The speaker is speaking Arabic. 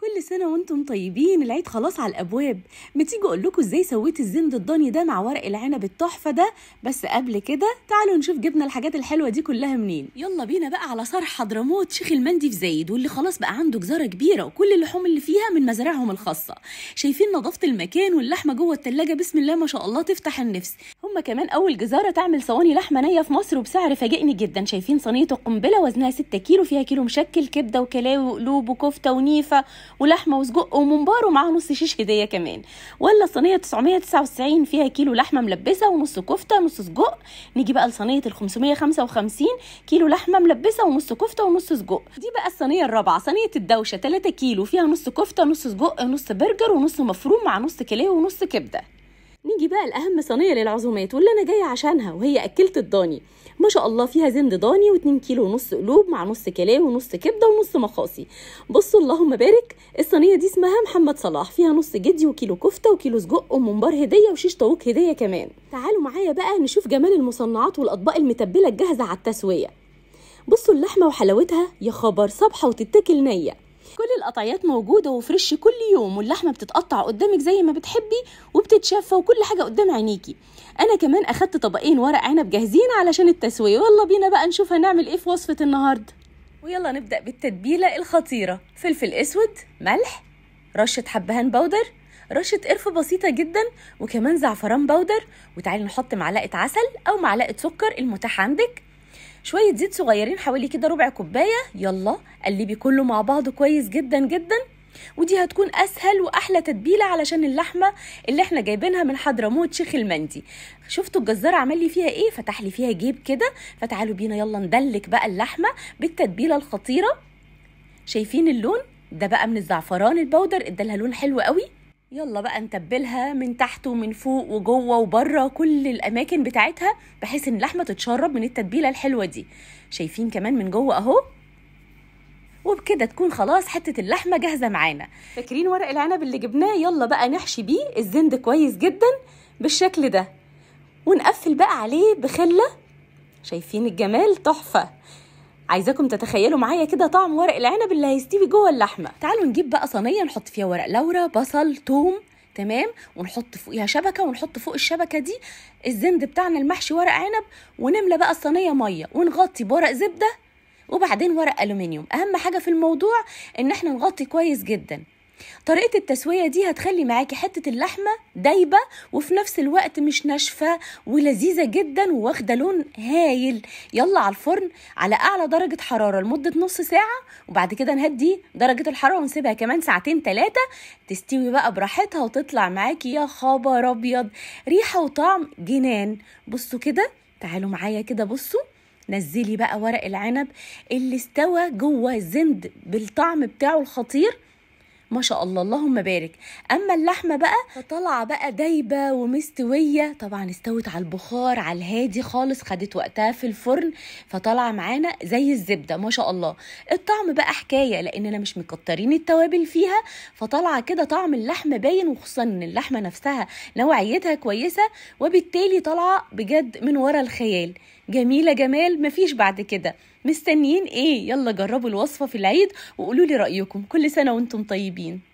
كل سنة وانتم طيبين العيد خلاص على الأبواب ما تيجوا أقول لكم إزاي سويت الزند الضاني ده مع ورق العنب التحفة ده بس قبل كده تعالوا نشوف جبنا الحاجات الحلوة دي كلها منين يلا بينا بقى على صرح حضرموت شيخ المندي في زايد واللي خلاص بقى عنده جزارة كبيرة وكل اللحوم اللي فيها من مزارعهم الخاصة شايفين نظافة المكان واللحمة جوه التلاجة بسم الله ما شاء الله تفتح النفس هما كمان أول جزارة تعمل صواني لحمة نية في مصر وبسعر فاجئني جدا شايفين صينية القنبلة وزنها 6 كيلو فيها كيلو مشكل كبدة وكلاوي وقلوب وكفتة ونيفة ولحمه وسجق وممبار ومعاه نص شيش هديه كمان ولا صينيه 999 فيها كيلو لحمه ملبسه ونص كفته ونص سجق نيجي بقى لصينيه ال 555 كيلو لحمه ملبسه ونص كفته ونص سجق دي بقى الصينيه الرابعه صينيه الدوشه 3 كيلو فيها نص كفته نص سجق نص برجر ونص مفروم مع نص كلاوي ونص كبده نيجي بقى لأهم صينية للعزومات واللي أنا جاية عشانها وهي أكلت الضاني ما شاء الله فيها زند ضاني و2 كيلو ونص قلوب مع نص كلام ونص كبدة ونص مخاصي بصوا اللهم بارك الصينية دي اسمها محمد صلاح فيها نص جدي وكيلو كفتة وكيلو سجق وممبار هدية وشيش طاووق هدية كمان تعالوا معايا بقى نشوف جمال المصنعات والأطباق المتبلة الجاهزة على التسوية بصوا اللحمة وحلاوتها يا خبر صبحة وتتاكل نية كل القطعيات موجوده وفريش كل يوم واللحمه بتتقطع قدامك زي ما بتحبي وبتتشفى وكل حاجه قدام عينيكي انا كمان اخدت طبقين ورق عنب جاهزين علشان التسويه يلا بينا بقى نشوف هنعمل ايه في وصفه النهارده ويلا نبدا بالتتبيله الخطيره فلفل اسود ملح رشه حبهان بودر رشة قرفة بسيطة جدا وكمان زعفران بودر وتعالي نحط معلقة عسل أو معلقة سكر المتاح عندك شويه زيت صغيرين حوالي كده ربع كوبايه يلا قلبي كله مع بعضه كويس جدا جدا ودي هتكون اسهل واحلى تتبيله علشان اللحمه اللي احنا جايبينها من حضرموت شيخ المندي شفتوا الجزار عمل لي فيها ايه فتح لي فيها جيب كده فتعالوا بينا يلا ندلك بقى اللحمه بالتتبيله الخطيره شايفين اللون ده بقى من الزعفران البودر ادالها لون حلو قوي يلا بقى نتبلها من تحت ومن فوق وجوه وبره كل الاماكن بتاعتها بحيث ان اللحمه تتشرب من التتبيله الحلوه دي شايفين كمان من جوه اهو وبكده تكون خلاص حته اللحمه جاهزه معانا فاكرين ورق العنب اللي جبناه يلا بقى نحشي بيه الزند كويس جدا بالشكل ده ونقفل بقى عليه بخله شايفين الجمال تحفه عايزاكم تتخيلوا معايا كده طعم ورق العنب اللي هيستوي جوه اللحمه تعالوا نجيب بقى صينيه نحط فيها ورق لورا بصل توم تمام ونحط فوقيها شبكه ونحط فوق الشبكه دي الزند بتاعنا المحشي ورق عنب ونملى بقى الصينيه ميه ونغطي بورق زبده وبعدين ورق الومنيوم اهم حاجه في الموضوع ان احنا نغطي كويس جدا طريقة التسوية دي هتخلي معاكي حتة اللحمة دايبة وفي نفس الوقت مش ناشفة ولذيذة جدا وواخدة لون هايل يلا على الفرن على أعلى درجة حرارة لمدة نص ساعة وبعد كده نهدي درجة الحرارة ونسيبها كمان ساعتين ثلاثة تستوي بقى براحتها وتطلع معاكي يا خبر أبيض ريحة وطعم جنان بصوا كده تعالوا معايا كده بصوا نزلي بقى ورق العنب اللي استوى جوه الزند بالطعم بتاعه الخطير ما شاء الله اللهم بارك اما اللحمه بقى فطالعه بقى دايبه ومستويه طبعا استوت على البخار على الهادي خالص خدت وقتها في الفرن فطالعه معانا زي الزبده ما شاء الله الطعم بقى حكايه لاننا مش مكترين التوابل فيها فطالعه كده طعم اللحمه باين وخصوصا ان اللحمه نفسها نوعيتها كويسه وبالتالي طالعه بجد من ورا الخيال جميله جمال مفيش بعد كده مستنيين ايه يلا جربوا الوصفه في العيد وقولوا لي رايكم كل سنه وانتم طيبين bean.